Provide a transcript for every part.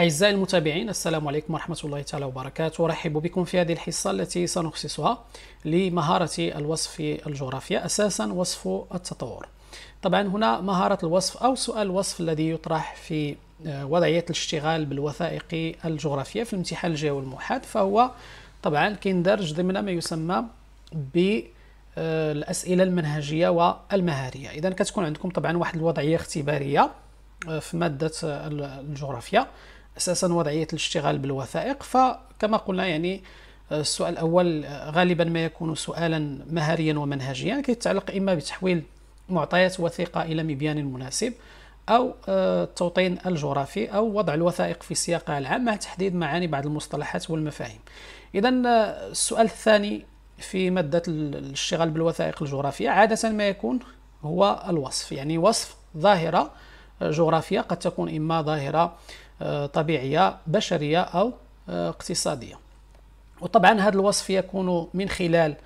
أعزائي المتابعين السلام عليكم ورحمة الله تعالى وبركاته أرحب بكم في هذه الحصة التي سنخصصها لمهارة الوصف في الجغرافيا أساسا وصف التطور طبعا هنا مهارة الوصف أو سؤال الوصف الذي يطرح في آه، وضعية الاشتغال بالوثائق الجغرافية في الامتحان الجوي الموحد فهو طبعا كيندرج ضمن ما يسمى ب آه، الأسئلة المنهجية والمهارية إذا كتكون عندكم طبعا واحد الوضعية اختبارية آه، في مادة الجغرافيا اساسا وضعيه الاشتغال بالوثائق فكما قلنا يعني آه، السؤال الاول آه، غالبا ما يكون سؤالا مهاريا ومنهجيا كيتعلق اما بتحويل معطيات وثيقه الى مبيان مناسب او التوطين آه، الجغرافي او وضع الوثائق في سياقها العام مع تحديد معاني بعض المصطلحات والمفاهيم اذا السؤال الثاني في ماده الاشتغال بالوثائق الجغرافيه عاده ما يكون هو الوصف يعني وصف ظاهره جغرافيه قد تكون اما ظاهره طبيعية بشرية أو آه، اقتصادية وطبعا هذا الوصف يكون من خلال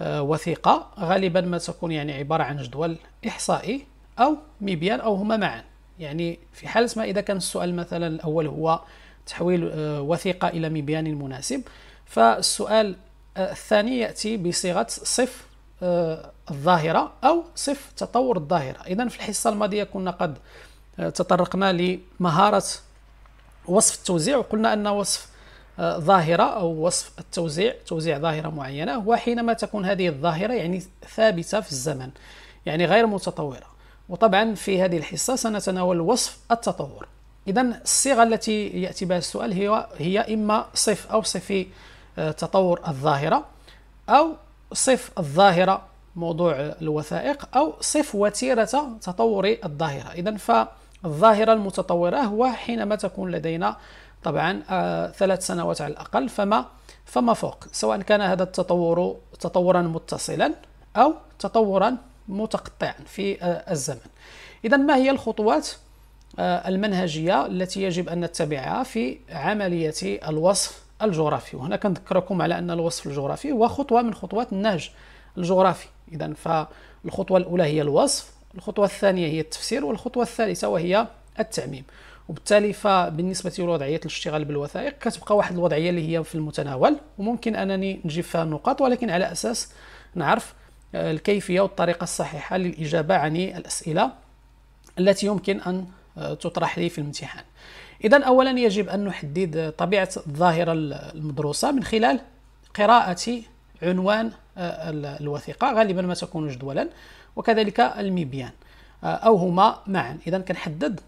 آه، وثيقة غالبا ما تكون يعني عبارة عن جدول إحصائي أو مبيان أو هما معا يعني في حالة ما إذا كان السؤال مثلا الأول هو تحويل آه، وثيقة إلى مبيان مناسب فالسؤال الثاني يأتي بصيغة صف الظاهرة أو صف تطور الظاهرة إذا في الحصة الماضية كنا قد تطرقنا لمهارة وصف التوزيع وقلنا ان وصف آه، ظاهرة أو وصف التوزيع توزيع ظاهرة معينة هو حينما تكون هذه الظاهرة يعني ثابتة في الزمن يعني غير متطورة وطبعا في هذه الحصة سنتناول وصف التطور إذا الصيغة التي يأتي بها السؤال هي هي إما صف أو صفي آه، تطور الظاهرة أو صف الظاهرة موضوع الوثائق أو صف وتيرة تطور الظاهرة إذا ف الظاهرة المتطورة هو حينما تكون لدينا طبعا آه ثلاث سنوات على الأقل فما فما فوق سواء كان هذا التطور تطورا متصلا أو تطورا متقطعا في آه الزمن إذا ما هي الخطوات آه المنهجية التي يجب أن نتبعها في عملية الوصف الجغرافي وهنا كنذكركم على أن الوصف الجغرافي هو خطوة من خطوات النهج الجغرافي إذا فالخطوة الأولى هي الوصف الخطوة الثانية هي التفسير والخطوة الثالثة وهي التعميم وبالتالي فبالنسبة لوضعية الاشتغال بالوثائق كتبقى واحد الوضعية اللي هي في المتناول وممكن أنني نجيب فيها النقاط ولكن على أساس نعرف آه، الكيفية والطريقة الصحيحة للإجابة عن الأسئلة التي يمكن أن آه، تطرح لي في الامتحان إذا أولا يجب أن نحدد طبيعة الظاهرة المدروسة من خلال قراءة عنوان آه، الوثيقه غالبا ما تكون جدولا وكذلك المبيان آه، او هما معا اذا كنحدد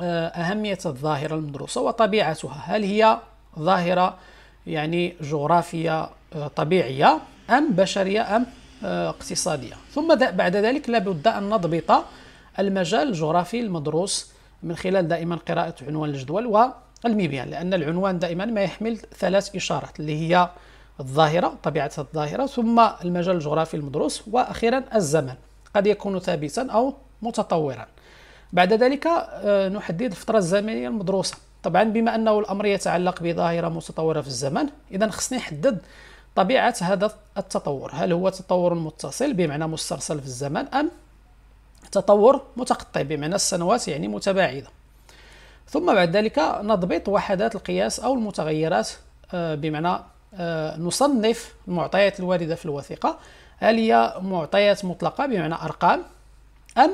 آه، اهميه الظاهره المدروسه وطبيعتها هل هي ظاهره يعني جغرافيه طبيعيه ام بشريه ام اقتصاديه ثم بعد ذلك لابد ان نضبط المجال الجغرافي المدروس من خلال دائما قراءه عنوان الجدول والميبيان لان العنوان دائما ما يحمل ثلاث اشارات اللي هي الظاهرة طبيعة الظاهرة ثم المجال الجغرافي المدروس وأخيرا الزمن قد يكون ثابتا أو متطورا بعد ذلك آه، نحدد الفترة الزمنية المدروسة طبعا بما أنه الأمر يتعلق بظاهرة متطورة في الزمن إذا خصني نحدد طبيعة هذا التطور هل هو تطور متصل بمعنى مسترسل في الزمن أم تطور متقطع بمعنى السنوات يعني متباعدة ثم بعد ذلك نضبط وحدات القياس أو المتغيرات آه، بمعنى آه، نصنف المعطيات الواردة في الوثيقة هل هي معطيات مطلقة بمعنى أرقام أم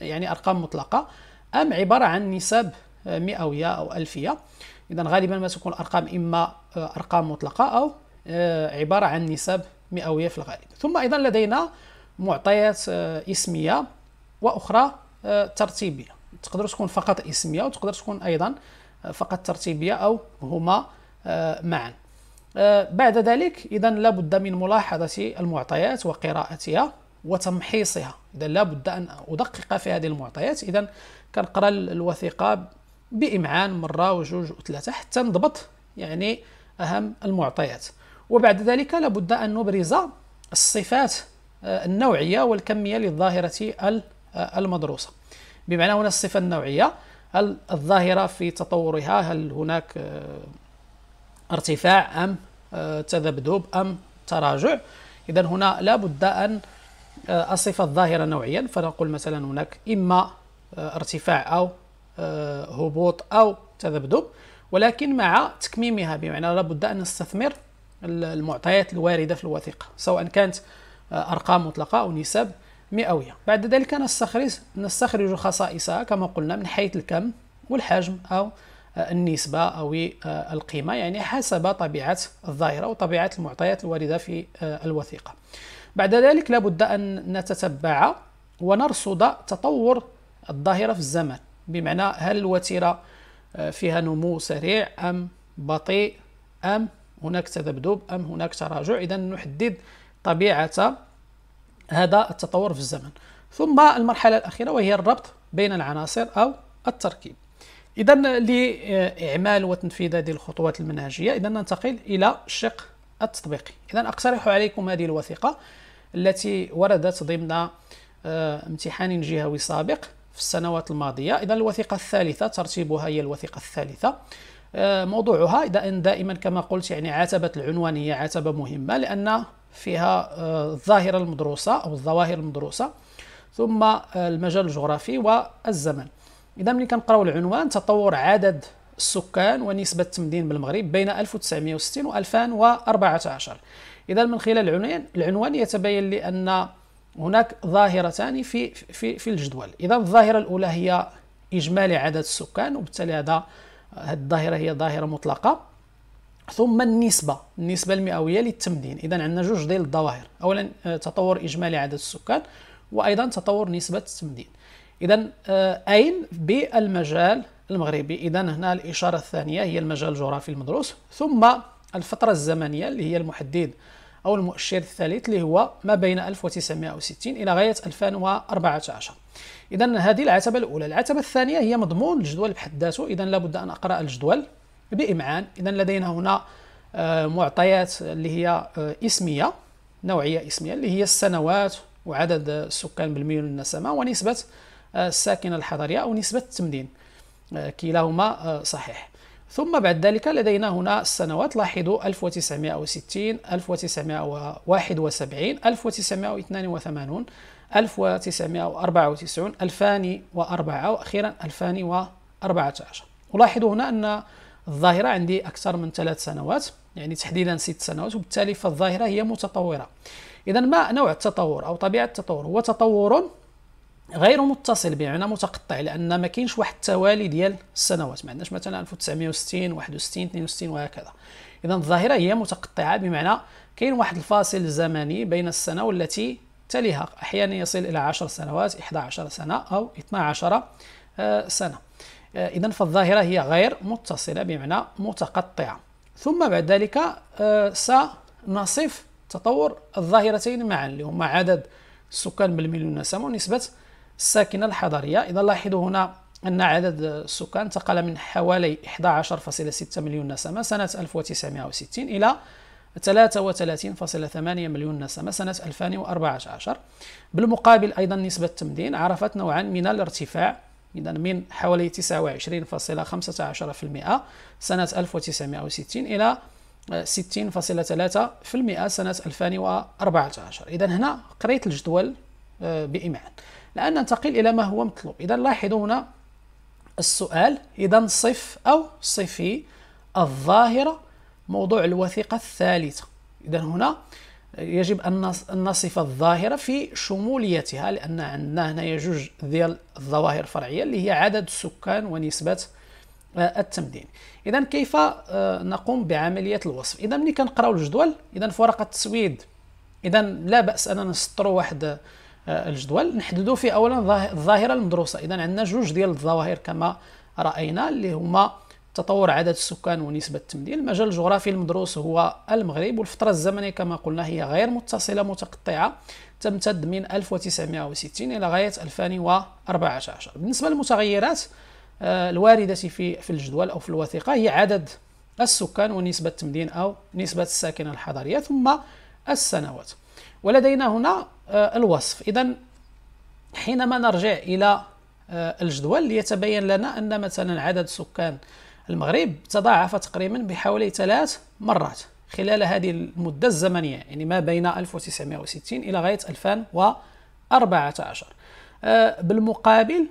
يعني أرقام مطلقة أم عبارة عن نسب آه، مئوية أو ألفية إذا غالبا ما تكون الأرقام إما آه، أرقام مطلقة أو عبارة عن نسب مئوية في الغالب ثم أيضا لدينا معطيات اسمية وأخرى ترتيبية تقدر تكون فقط اسمية وتقدر تكون أيضا فقط ترتيبية أو هما معا آه، بعد ذلك إذا لابد من ملاحظة المعطيات وقراءتها وتمحيصها إذا لابد أن أدقق في هذه المعطيات إذا كنقرأ الوثيقة بإمعان مرة وجوج وثلاثة حتى نضبط يعني أهم المعطيات وبعد ذلك لابد أن نبرز الصفات آه، النوعية والكمية للظاهرة آه، المدروسة بمعنى هنا الصفة النوعية هل الظاهرة في تطورها هل هناك ارتفاع أم آه، تذبذب أم تراجع إذا هنا لابد أن أصف آه، الظاهرة نوعيا فنقول مثلا هناك إما آه، ارتفاع أو هبوط أو تذبذب ولكن مع تكميمها بمعنى لابد أن نستثمر المعطيات الواردة في الوثيقة سواء كانت أرقام مطلقة أو نسب مئوية بعد ذلك نستخرج نستخرج خصائصها كما قلنا من حيث الكم والحجم أو النسبة أو القيمة يعني حسب طبيعة الظاهرة وطبيعة المعطيات الواردة في آه، الوثيقة بعد ذلك لابد أن نتتبع ونرصد تطور الظاهرة في الزمن بمعنى هل الوتيرة آه، فيها نمو سريع أم بطيء أم هناك تذبذب أم هناك تراجع إذا نحدد طبيعة هذا التطور في الزمن ثم المرحلة الأخيرة وهي الربط بين العناصر أو التركيب اذا لاعمال وتنفيذ هذه الخطوات المنهجيه اذا ننتقل الى الشق التطبيقي اذا اقترح عليكم هذه الوثيقه التي وردت ضمن آه، امتحان جهوي سابق في السنوات الماضيه اذا الوثيقه الثالثه ترتيبها هي الوثيقه الثالثه آه، موضوعها اذا ان دائما كما قلت يعني عتبه العنوان هي عتبه مهمه لان فيها الظاهره آه، المدروسه او الظواهر المدروسه ثم المجال الجغرافي والزمن اذا ملي كنقراو العنوان تطور عدد السكان ونسبة التمدين بالمغرب بين 1960 و 2014 إذا من خلال العنوان العنوان يتبين لي أن هناك ظاهرتان في في في الجدول إذا الظاهرة الأولى هي إجمالي عدد السكان وبالتالي هذا هذه الظاهرة هي ظاهرة مطلقة ثم النسبة النسبة المئوية للتمدين إذا عندنا جوج ديال الظواهر أولا آه، تطور إجمالي عدد السكان وأيضا تطور نسبة التمدين إذا آه، أين بالمجال المغربي إذا هنا الإشارة الثانية هي المجال الجغرافي المدروس ثم الفترة الزمنية اللي هي المحدد أو المؤشر الثالث اللي هو ما بين 1960 إلى غاية 2014 إذا هذه العتبة الأولى العتبة الثانية هي مضمون الجدول بحد ذاته إذا لابد أن أقرأ الجدول بإمعان إذا لدينا هنا آه، معطيات اللي هي آه، اسمية نوعية اسمية اللي هي السنوات وعدد السكان بالمليون النسمة ونسبة الساكنة الحضرية أو نسبة التمدين آه، كلاهما آه، صحيح ثم بعد ذلك لدينا هنا السنوات لاحظوا 1960 1971 1982 1994 2004 وأخيرا 2014 ولاحظوا هنا أن الظاهرة عندي أكثر من ثلاث سنوات يعني تحديدا ست سنوات وبالتالي فالظاهرة هي متطورة إذا ما نوع التطور أو طبيعة التطور هو تطور غير متصل بمعنى متقطع لان ما كاينش واحد التوالي ديال السنوات ما عندناش مثلا 1960 61 62 وهكذا اذا الظاهره هي متقطعه بمعنى كاين واحد الفاصل الزمني بين السنه والتي تليها احيانا يصل الى 10 سنوات 11 سنه او 12 آه، سنه آه، اذا فالظاهره هي غير متصله بمعنى متقطعه ثم بعد ذلك آه، سنصف تطور الظاهرتين معا اللي هما عدد السكان بالمليون نسمه ونسبه الساكنة الحضرية إذا لاحظوا هنا أن عدد السكان انتقل من حوالي 11.6 مليون نسمة سنة 1960 إلى 33.8 مليون نسمة سنة 2014 بالمقابل أيضا نسبة التمدين عرفت نوعا من الارتفاع إذا من حوالي 29.15% سنة 1960 إلى 60.3% سنة 2014 إذا هنا قريت الجدول آه، بإمعان الآن ننتقل إلى ما هو مطلوب إذا لاحظوا هنا السؤال إذا صف أو صفي الظاهرة موضوع الوثيقة الثالثة إذا هنا يجب أن نصف الظاهرة في شموليتها لأن عندنا هنا جوج ديال الظواهر الفرعية اللي هي عدد السكان ونسبة آه، التمدين إذا كيف آه، نقوم بعملية الوصف إذا ملي كنقراو الجدول إذا في ورقة التسويد إذا لا بأس أننا نسطروا واحد آه، الجدول نحددوا فيه اولا الظاهره المدروسه اذا عندنا جوج ديال الظواهر كما راينا اللي هما تطور عدد السكان ونسبة التمدين المجال الجغرافي المدروس هو المغرب والفترة الزمنية كما قلنا هي غير متصلة متقطعة تمتد من 1960 إلى غاية 2014 بالنسبة للمتغيرات آه، الواردة في في الجدول أو في الوثيقة هي عدد السكان ونسبة التمدين أو نسبة الساكنة الحضرية ثم السنوات ولدينا هنا آه، الوصف إذا حينما نرجع إلى آه، الجدول ليتبين لنا أن مثلا عدد سكان المغرب تضاعف تقريبا بحوالي ثلاث مرات خلال هذه المدة الزمنية يعني ما بين 1960 إلى غاية 2014 آه، بالمقابل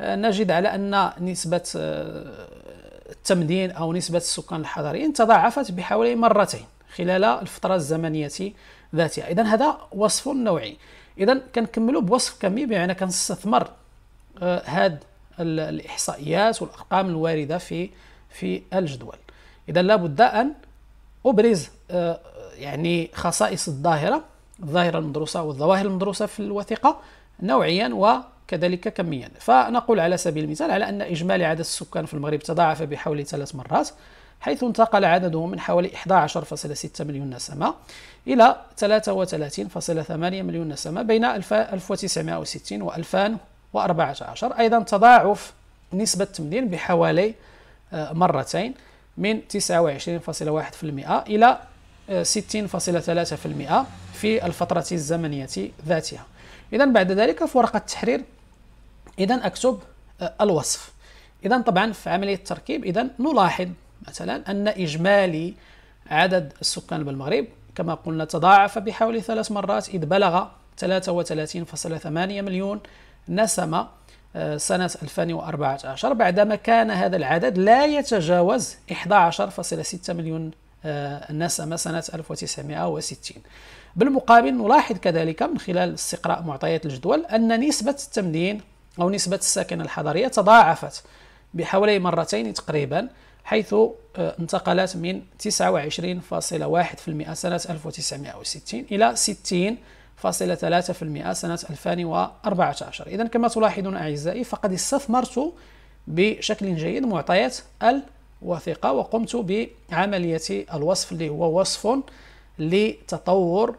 نجد على أن نسبة التمدين أو نسبة السكان الحضريين تضاعفت بحوالي مرتين خلال الفترة الزمنية ذاتها اذا هذا وصف نوعي اذا كنكملوا بوصف كمي بمعنى كنستثمر آه، هاد الاحصائيات والارقام الوارده في في الجدول اذا لابد ان ابرز آه، يعني خصائص الظاهره الظاهره المدروسه والظواهر المدروسه في الوثيقه نوعيا وكذلك كميا فنقول على سبيل المثال على ان اجمالي عدد السكان في المغرب تضاعف بحوالي ثلاث مرات حيث انتقل عددهم من حوالي 11.6 مليون نسمة إلى 33.8 مليون نسمة بين 1960 و 2014 أيضا تضاعف نسبة التمدين بحوالي آه، مرتين من 29.1% إلى 60.3% آه، في الفترة الزمنية ذاتها إذا بعد ذلك في ورقة التحرير إذا أكتب آه، الوصف إذا طبعا في عملية التركيب إذا نلاحظ مثلا أن إجمالي عدد السكان بالمغرب كما قلنا تضاعف بحوالي ثلاث مرات إذ بلغ 33.8 مليون نسمة آه، سنة 2014 بعدما كان هذا العدد لا يتجاوز 11.6 مليون آه، نسمة سنة 1960 بالمقابل نلاحظ كذلك من خلال استقراء معطيات الجدول أن نسبة التمدين أو نسبة الساكنة الحضرية تضاعفت بحوالي مرتين تقريبا حيث آه، انتقلت من 29.1% سنة 1960 إلى 60.3% سنة 2014 إذا كما تلاحظون أعزائي فقد استثمرت بشكل جيد معطيات الوثيقة وقمت بعملية الوصف اللي هو وصف لتطور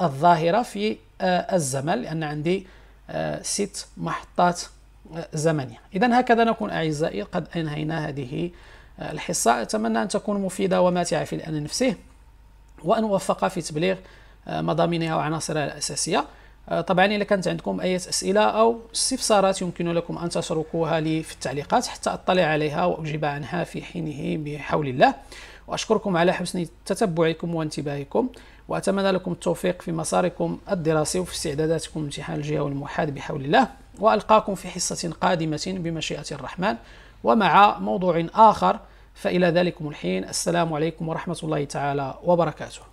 الظاهرة في آه، الزمن لأن عندي آه، ست محطات زمنية إذا هكذا نكون أعزائي قد أنهينا هذه الحصة أتمنى أن تكون مفيدة وماتعة في الآن نفسه وأن وفق في تبليغ آه، مضامينها وعناصرها الأساسية آه، طبعا إذا كانت عندكم أي أسئلة أو استفسارات يمكن لكم أن تتركوها لي في التعليقات حتى أطلع عليها وأجيب عنها في حينه بحول الله وأشكركم على حسن تتبعكم وانتباهكم وأتمنى لكم التوفيق في مساركم الدراسي وفي استعداداتكم امتحان الجهة والموحد بحول الله وألقاكم في حصة قادمة بمشيئة الرحمن ومع موضوع آخر فإلى ذلكم الحين السلام عليكم ورحمة الله تعالى وبركاته